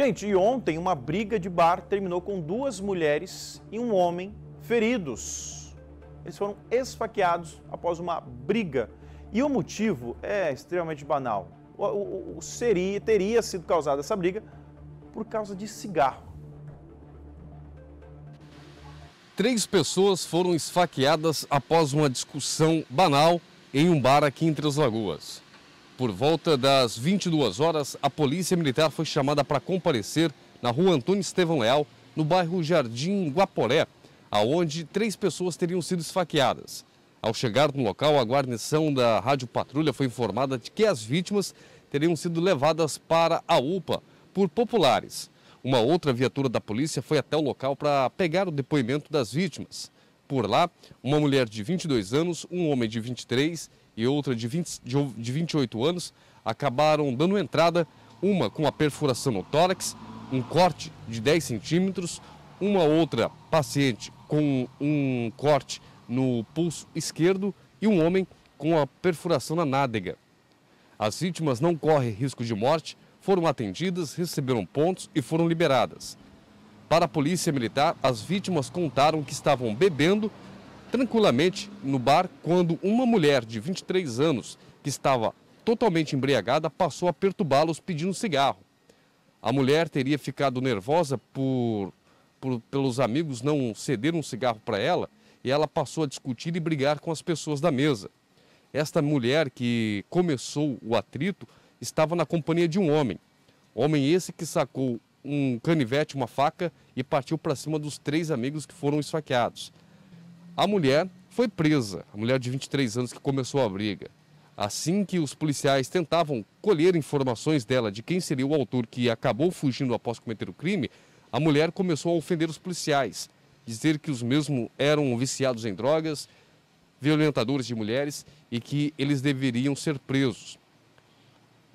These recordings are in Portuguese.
Gente, e ontem uma briga de bar terminou com duas mulheres e um homem feridos. Eles foram esfaqueados após uma briga. E o motivo é extremamente banal. O, o, o seria, teria sido causada essa briga por causa de cigarro. Três pessoas foram esfaqueadas após uma discussão banal em um bar aqui em Três Lagoas. Por volta das 22 horas, a Polícia Militar foi chamada para comparecer na rua Antônio Estevão Leal, no bairro Jardim Guaporé, aonde três pessoas teriam sido esfaqueadas. Ao chegar no local, a guarnição da Rádio Patrulha foi informada de que as vítimas teriam sido levadas para a UPA por populares. Uma outra viatura da polícia foi até o local para pegar o depoimento das vítimas por lá, uma mulher de 22 anos, um homem de 23 e outra de, 20, de 28 anos acabaram dando entrada, uma com a perfuração no tórax, um corte de 10 centímetros, uma outra paciente com um corte no pulso esquerdo e um homem com a perfuração na nádega. As vítimas não correm risco de morte, foram atendidas, receberam pontos e foram liberadas. Para a polícia militar, as vítimas contaram que estavam bebendo tranquilamente no bar quando uma mulher de 23 anos, que estava totalmente embriagada, passou a perturbá-los pedindo cigarro. A mulher teria ficado nervosa por, por pelos amigos não cederem um cigarro para ela e ela passou a discutir e brigar com as pessoas da mesa. Esta mulher que começou o atrito estava na companhia de um homem. Homem esse que sacou um canivete, uma faca e partiu para cima dos três amigos que foram esfaqueados. A mulher foi presa, a mulher de 23 anos que começou a briga. Assim que os policiais tentavam colher informações dela de quem seria o autor que acabou fugindo após cometer o crime, a mulher começou a ofender os policiais, dizer que os mesmos eram viciados em drogas, violentadores de mulheres e que eles deveriam ser presos.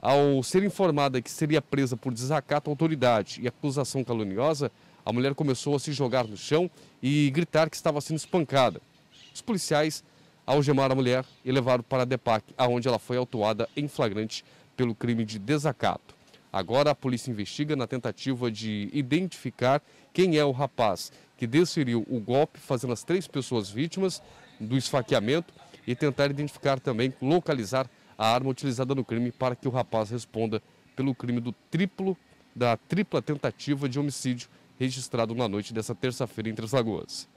Ao ser informada que seria presa por desacato à autoridade e acusação caluniosa, a mulher começou a se jogar no chão e gritar que estava sendo espancada. Os policiais algemaram a mulher e levaram para a DEPAC, aonde ela foi autuada em flagrante pelo crime de desacato. Agora a polícia investiga na tentativa de identificar quem é o rapaz que desferiu o golpe, fazendo as três pessoas vítimas do esfaqueamento e tentar identificar também, localizar a arma utilizada no crime para que o rapaz responda pelo crime do triplo da tripla tentativa de homicídio registrado na noite dessa terça-feira em Três Lagoas.